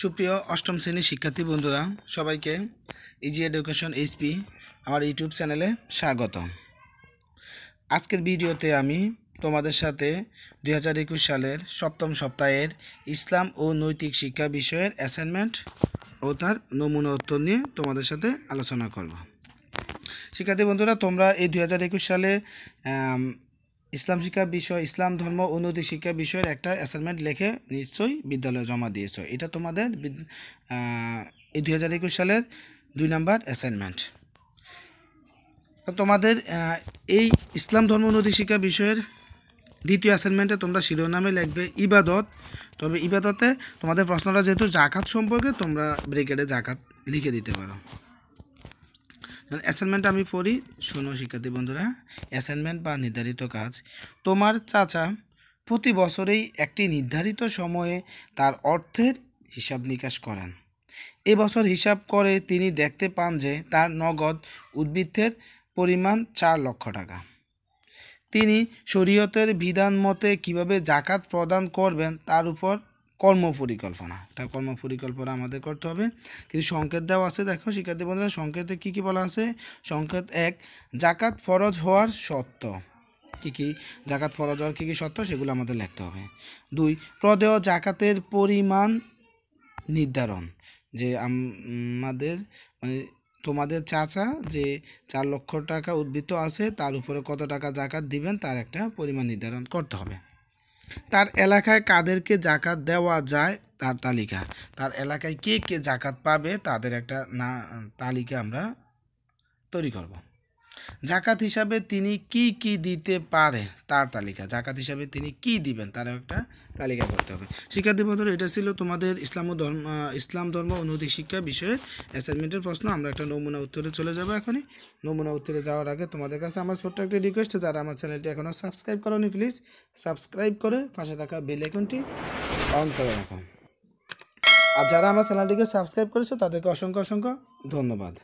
সুপ্রিয় অষ্টম শ্রেণীর শিক্ষার্থী বন্ধুরা সবাইকে ইজি এডুকেশন এইচপি আমার ইউটিউব চ্যানেলে স্বাগত আজকের ভিডিওতে আমি তোমাদের সাথে দু সালের সপ্তম সপ্তাহের ইসলাম ও নৈতিক শিক্ষা বিষয়ের অ্যাসাইনমেন্ট ও তার নমুনা উত্তর নিয়ে তোমাদের সাথে আলোচনা করব শিক্ষার্থী বন্ধুরা তোমরা এই দু সালে ইসলাম শিক্ষা বিষয় ইসলাম ধর্ম উন্নতি শিক্ষা বিষয়ের একটা অ্যাসাইনমেন্ট লিখে নিশ্চয়ই বিদ্যালয়ে জমা দিয়েছ এটা তোমাদের এই দুই হাজার একুশ সালের দুই নম্বর অ্যাসাইনমেন্ট তোমাদের এই ইসলাম ধর্ম উন্নতি শিক্ষা বিষয়ের দ্বিতীয় অ্যাসাইনমেন্টে তোমরা শিরোনামে লিখবে ইবাদত তবে ইবাদতে তোমাদের প্রশ্নটা যেহেতু জাকাত সম্পর্কে তোমরা ব্রেকেটে জাকাত লিখে দিতে পারো অ্যাসাইনমেন্ট আমি পড়ি শোনো শিক্ষার্থী বন্ধুরা অ্যাসাইনমেন্ট বা নির্ধারিত কাজ তোমার চাচা প্রতি বছরেই একটি নির্ধারিত সময়ে তার অর্থের হিসাব নিকাশ করান এবছর হিসাব করে তিনি দেখতে পান যে তার নগদ উদ্বৃত্তের পরিমাণ চার লক্ষ টাকা তিনি শরীয়তের বিধান মতে কীভাবে জাকাত প্রদান করবেন তার উপর কর্ম পরিকল্পনা তার কর্ম পরিকল্পনা আমাদের করতে হবে কিন্তু সংকেত দেওয়া আছে দেখো শিক্ষার্থী বন্ধুরা সংকেতে কী কী বলা আছে সংকেত এক জাকাত ফরজ হওয়ার সত্য কী কী জাকাত ফরজ হওয়ার কী কী সত্য সেগুলো আমাদের লিখতে হবে দুই প্রদেয় জাকাতের পরিমাণ নির্ধারণ যে আমাদের মানে তোমাদের চাচা যে চার লক্ষ টাকা উদ্বৃত্ত আছে তার উপরে কত টাকা জাকাত দিবেন তার একটা পরিমাণ নির্ধারণ করতে হবে তার এলাকায় কাদেরকে জাকাত দেওয়া যায় তার তালিকা তার এলাকায় কে কে জাকাত পাবে তাদের একটা না তালিকা আমরা তৈরি করবো জাকাত হিসাবে তিনি কি কি দিতে পারে তার তালিকা জাকাত হিসাবে তিনি কি দিবেন তার একটা তালিকা করতে হবে শিক্ষার্থী বন্ধু এটা ছিল তোমাদের ইসলাম ও ধর্ম ইসলাম ধর্ম উন্নতি শিক্ষা বিষয়ে অ্যাসাইনমেন্টের প্রশ্ন আমরা একটা নমুনা উত্তরে চলে যাবো এখনই নমুনা উত্তরে যাওয়ার আগে তোমাদের কাছে আমার ছোট্ট একটা রিকোয়েস্ট যারা আমার চ্যানেলটি এখনও সাবস্ক্রাইব করোনি প্লিজ সাবস্ক্রাইব করে পাশে থাকা বেল আইকনটি অন করে রাখো আর যারা আমার চ্যানেলটিকে সাবস্ক্রাইব করেছো তাদেরকে অসংখ্য অসংখ্য ধন্যবাদ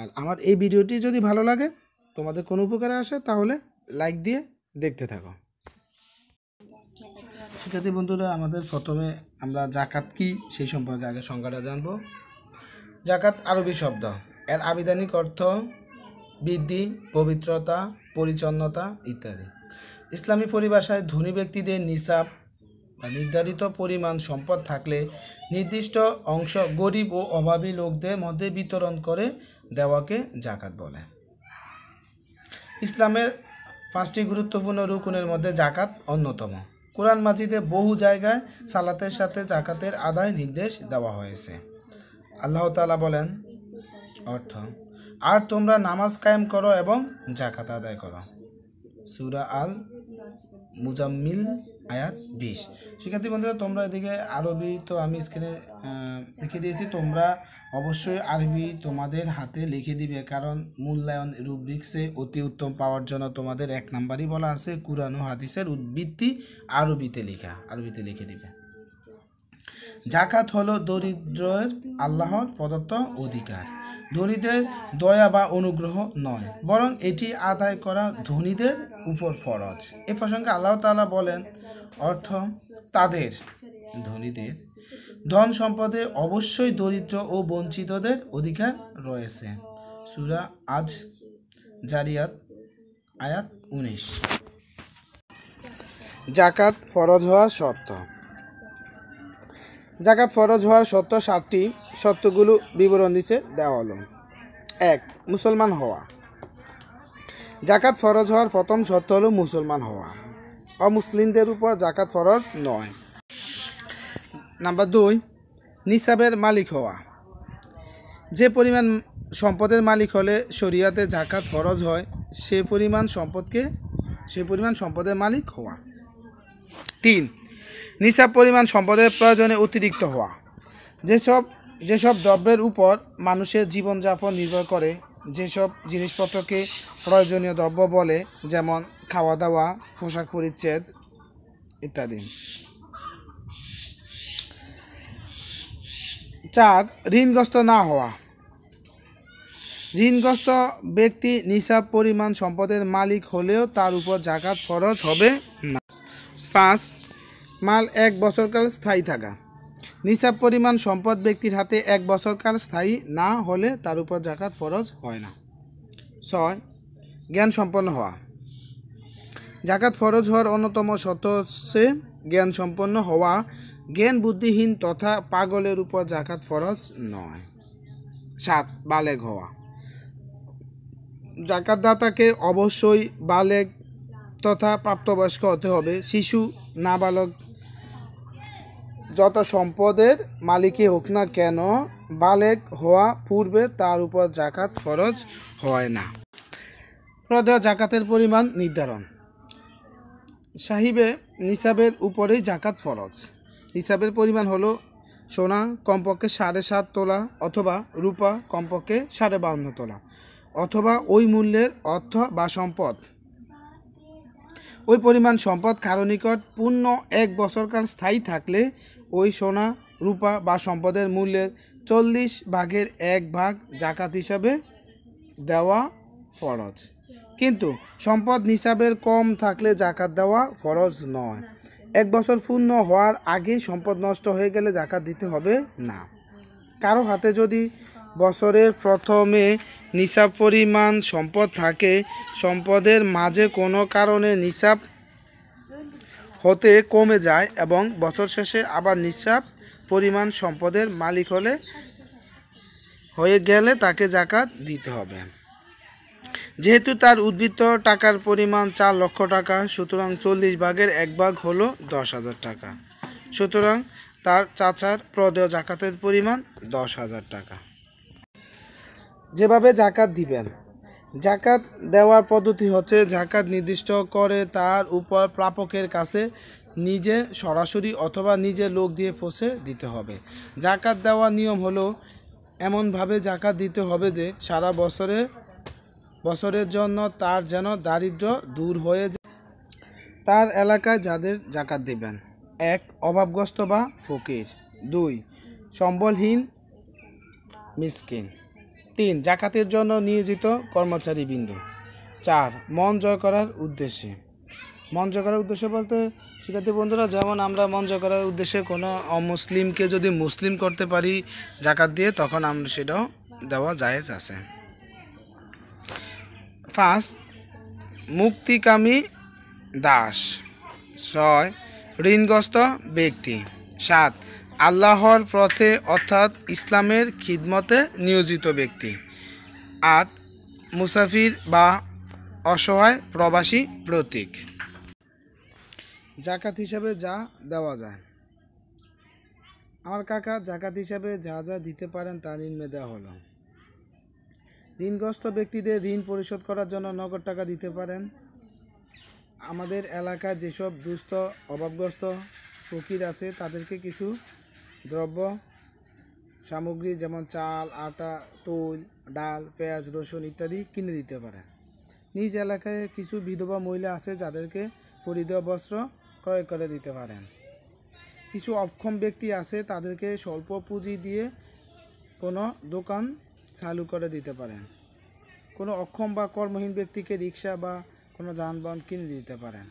আর আমার এই ভিডিওটি যদি ভালো লাগে তোমাদের কোনো উপকারে আসে তাহলে লাইক দিয়ে দেখতে থাকো শিক্ষার্থী বন্ধুরা আমাদের প্রথমে আমরা জাকাত কি সেই সম্পর্কে আগে সংজ্ঞাটা জানব জাকাত আরবি শব্দ এর আবিধানিক অর্থ বৃদ্ধি পবিত্রতা পরিচ্ছন্নতা ইত্যাদি ইসলামী পরিভাষায় ধনী ব্যক্তিদের নিসাব বা নির্ধারিত পরিমাণ সম্পদ থাকলে নির্দিষ্ট অংশ গরিব ও অভাবী লোকদের মধ্যে বিতরণ করে দেওয়াকে জাকাত বলে ইসলামের পাঁচটি গুরুত্বপূর্ণ রুকুনের মধ্যে জাকাত অন্যতম কোরআন মাজিদে বহু জায়গায় সালাতের সাথে জাকাতের আদায় নির্দেশ দেওয়া হয়েছে আল্লাহ তালা বলেন অর্থ আর তোমরা নামাজ কায়েম করো এবং জাকাত আদায় করো সুরা আল মুজাম্মিল আয়াত বিশ শিক্ষার্থী বন্ধুরা তোমরা এদিকে আরবি তো আমি স্ক্রিনে লিখে দিয়েছি তোমরা অবশ্যই আরবি তোমাদের হাতে লিখে দিবে কারণ মূল্যায়ন রুব্রিক্সে অতি উত্তম পাওয়ার জন্য তোমাদের এক নাম্বারই বলা আছে কুরআন ও হাদিসের উদ্বৃত্তি আরবিতে লেখা আরবিতে লিখে দিবে জাকাত হলো দরিদ্রের আল্লাহর প্রদত্ত অধিকার ধনীদের দয়া বা অনুগ্রহ নয় বরং এটি আদায় করা ধনীদের উপর ফরজ এ প্রসঙ্গে আল্লাহ তালা বলেন অর্থ তাদের ধনীদের ধন সম্পদে অবশ্যই দরিদ্র ও বঞ্চিতদের অধিকার রয়েছে সুরা আজ জারিয়াত আয়াত উনিশ জাকাত ফরজ হওয়ার শর্ত জাকাত ফরজ হওয়ার সত্য সাতটি সত্যগুলো বিবরণ দিচ্ছে দেওয়া হলো এক মুসলমান হওয়া জাকাত ফরজ হওয়ার প্রথম শর্ত হলো মুসলমান হওয়া অমুসলিমদের উপর জাকাত ফরজ নয় নাম্বার দুই নিসাবের মালিক হওয়া যে পরিমাণ সম্পদের মালিক হলে শরিয়াতে জাকাত ফরজ হয় সে পরিমাণ সম্পদকে সে পরিমাণ সম্পদের মালিক হওয়া তিন নিসাব পরিমাণ সম্পদের প্রয়োজনে অতিরিক্ত হওয়া যেসব যেসব দ্রব্যের উপর মানুষের জীবনযাপন নির্ভর করে যেসব জিনিসপত্রকে প্রয়োজনীয় দ্রব্য বলে যেমন খাওয়া দাওয়া পোশাক পরিচ্ছেদ ইত্যাদি চার ঋণগ্রস্ত না হওয়া ঋণগ্রস্ত ব্যক্তি নিসাব পরিমাণ সম্পদের মালিক হলেও তার উপর জাকাত ফরজ হবে না পাঁচ মাল এক বছরকাল স্থায়ী থাকা নিসাব পরিমাণ সম্পদ ব্যক্তির হাতে এক বছরকাল স্থায়ী না হলে তার উপর জাকাত ফরজ হয় না ছয় জ্ঞান সম্পন্ন হওয়া জাকাত ফরজ হওয়ার অন্যতম শত হচ্ছে জ্ঞান সম্পন্ন হওয়া জ্ঞান বুদ্ধিহীন তথা পাগলের উপর জাকাত ফরজ নয় সাত বালেগ হওয়া জাকাতদাতাকে অবশ্যই বালেগ তথা প্রাপ্তবয়স্ক হতে হবে শিশু নাবালক যত সম্পদের মালিকই হোক না কেন বালেক হওয়া পূর্বে তার উপর জাকাত ফরজ হয় না প্রদেয় জাকাতের পরিমাণ নির্ধারণ সাহিবে নিসাবের উপরেই জাকাত ফরজ নিসাবের পরিমাণ হলো সোনা কমপক্ষে সাড়ে সাত তোলা অথবা রূপা কমপক্ষে সাড়ে বাউন্ন তোলা অথবা ওই মূল্যের অর্থ বা সম্পদ ওই পরিমাণ সম্পদ কারো নিকট পূর্ণ এক বছরকাল স্থায়ী থাকলে ওই সোনা রূপা বা সম্পদের মূল্যের চল্লিশ ভাগের এক ভাগ জাকাত হিসাবে দেওয়া ফরজ কিন্তু সম্পদ হিসাবের কম থাকলে জাকাত দেওয়া ফরজ নয় এক বছর পূর্ণ হওয়ার আগে সম্পদ নষ্ট হয়ে গেলে জাকাত দিতে হবে না কারো হাতে যদি বছরের প্রথমে নিসাব পরিমাণ সম্পদ থাকে সম্পদের মাঝে কোনো কারণে নিসাব হতে কমে যায় এবং বছর শেষে আবার নিসাব পরিমাণ সম্পদের মালিক হলে হয়ে গেলে তাকে জাকাত দিতে হবে যেহেতু তার উদ্বৃত্ত টাকার পরিমাণ চার লক্ষ টাকা সুতরাং চল্লিশ ভাগের এক ভাগ হলো দশ হাজার টাকা সুতরাং তার চাচার প্রদেয় জাকাতের পরিমাণ দশ হাজার টাকা যেভাবে জাকাত দিবেন জাকাত দেওয়ার পদ্ধতি হচ্ছে জাকাত নির্দিষ্ট করে তার উপর প্রাপকের কাছে নিজে সরাসরি অথবা নিজে লোক দিয়ে পৌঁছে দিতে হবে জাকাত দেওয়ার নিয়ম হলো এমনভাবে জাকাত দিতে হবে যে সারা বছরে বছরের জন্য তার যেন দারিদ্র দূর হয়ে যায় তার এলাকায় যাদের জাকাত দিবেন এক অভাবগ্রস্ত বা ফকির দুই সম্বলহীন মিসকিন তিন জাকাতের জন্য নিয়োজিত কর্মচারী বিন্দু চার মন জয় করার উদ্দেশ্যে মন জয় করার উদ্দেশ্যে বলতে শিক্ষার্থী বন্ধুরা যেমন আমরা মন জয় করার উদ্দেশ্যে কোনো অমুসলিমকে যদি মুসলিম করতে পারি জাকাত দিয়ে তখন আমরা সেটাও দেওয়া জায়েজ আছে ফার্স্ট মুক্তিকামী দাস ছয় ঋণগ্রস্ত ব্যক্তি সাত আল্লাহর পথে অর্থাৎ ইসলামের খিদমতে নিয়োজিত ব্যক্তি আট মুসাফির বা অসহায় প্রবাসী প্রতীক জাকাত হিসাবে যা দেওয়া যায় আমার কাকা জাকাত হিসাবে যা যা দিতে পারেন তা নিম্নে দেওয়া হলো ঋণগ্রস্ত ব্যক্তিদের ঋণ পরিশোধ করার জন্য নগদ টাকা দিতে পারেন আমাদের এলাকা যেসব দুস্থ অভাবগ্রস্ত ফকির আছে তাদেরকে কিছু দ্রব্য সামগ্রী যেমন চাল আটা তৈল ডাল পেঁয়াজ রসুন ইত্যাদি কিনে দিতে পারে নিজ এলাকায় কিছু বিধবা মহিলা আছে যাদেরকে পরিধেয় বস্ত্র ক্রয় করে দিতে পারেন কিছু অক্ষম ব্যক্তি আছে তাদেরকে স্বল্প পুঁজি দিয়ে কোনো দোকান চালু করে দিতে পারেন কোনো অক্ষম বা কর্মহীন ব্যক্তিকে রিক্সা বা কোনো যানবাহন কিনে দিতে পারেন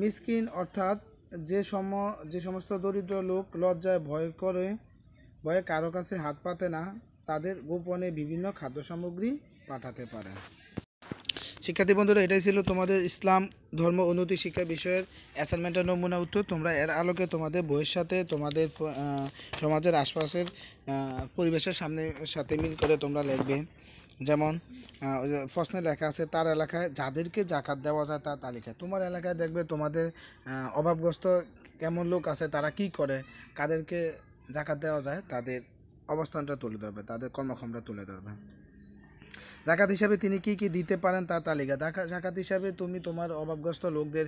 মিসকিন অর্থাৎ যে সম যে সমস্ত দরিদ্র লোক লজ্জায় ভয় করে ভয়ে কারো কাছে হাত পাতে না তাদের গোপনে বিভিন্ন খাদ্য সামগ্রী পাঠাতে পারেন শিক্ষার্থী বন্ধুরা এটাই ছিল তোমাদের ইসলাম ধর্ম উন্নতি শিক্ষা বিষয়ের অ্যাসাইনমেন্টের নমুনা উত্তর তোমরা এর আলোকে তোমাদের বইয়ের সাথে তোমাদের সমাজের আশপাশের পরিবেশের সামনে সাথে মিল করে তোমরা লিখবে যেমন প্রশ্নে লেখা আছে তার এলাকায় যাদেরকে জাকাত দেওয়া যায় তার তালিকা তোমার এলাকায় দেখবে তোমাদের অভাবগ্রস্ত কেমন লোক আছে তারা কি করে কাদেরকে জাকাত দেওয়া যায় তাদের অবস্থানটা তুলে ধরবে তাদের কর্মক্ষমটা তুলে ধরবে জাকাত হিসাবে তিনি কি কি দিতে পারেন তার তালিকা জাকাত হিসাবে তুমি তোমার অভাবগ্রস্ত লোকদের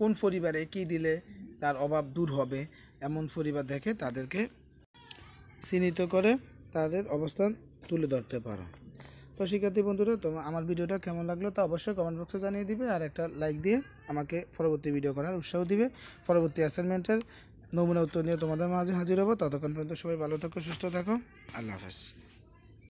কোন পরিবারে কি দিলে তার অভাব দূর হবে এমন পরিবার দেখে তাদেরকে চিহ্নিত করে তাদের অবস্থান তুলে ধরতে পারো তো শিক্ষার্থী বন্ধুরা তোমার আমার ভিডিওটা কেমন লাগলো তা অবশ্যই কমেন্ট বক্সে জানিয়ে দিবে আর একটা লাইক দিয়ে আমাকে পরবর্তী ভিডিও করার উৎসাহ দিবে পরবর্তী অ্যাসাইনমেন্টের নমুনা উত্তর নিয়ে তোমাদের মাঝে হাজির হবো ততক্ষণ পর্যন্ত সবাই ভালো থাকো সুস্থ থাকো আল্লাহ হাফেজ